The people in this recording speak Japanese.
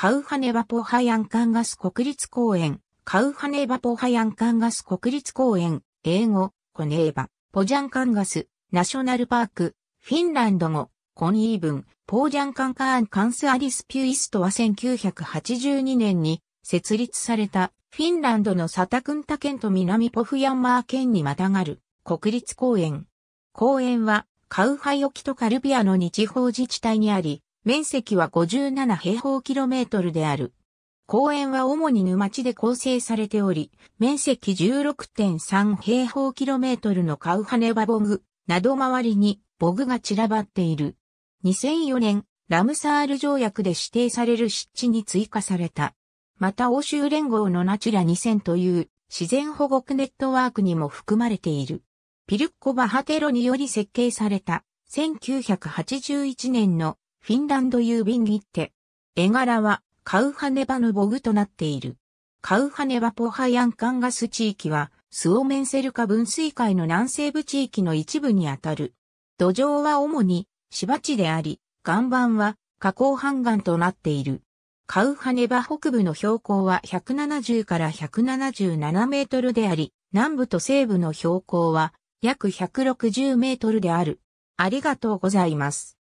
カウハネバポハヤンカンガス国立公園、カウハネバポハヤンカンガス国立公園、英語、コネーバ、ポジャンカンガス、ナショナルパーク、フィンランド語、コンイーブン、ポージャンカンカーンカンスアリスピュイストは1982年に設立されたフィンランドのサタクンタ県と南ポフヤンマー県にまたがる国立公園。公園はカウハイ沖とカルビアの日方自治体にあり、面積は57平方キロメートルである。公園は主に沼地で構成されており、面積16.3平方キロメートルのカウハネバボグなど周りにボグが散らばっている。2004年、ラムサール条約で指定される湿地に追加された。また欧州連合のナチュラ2000という自然保護区ネットワークにも含まれている。ピルッコ・バハテロにより設計された1981年のフィンランド郵便切手。絵柄は、カウハネバのボグとなっている。カウハネバポハヤンカンガス地域は、スオメンセルカ分水海の南西部地域の一部にあたる。土壌は主に芝地であり、岩盤は河口半岩となっている。カウハネバ北部の標高は170から177メートルであり、南部と西部の標高は約160メートルである。ありがとうございます。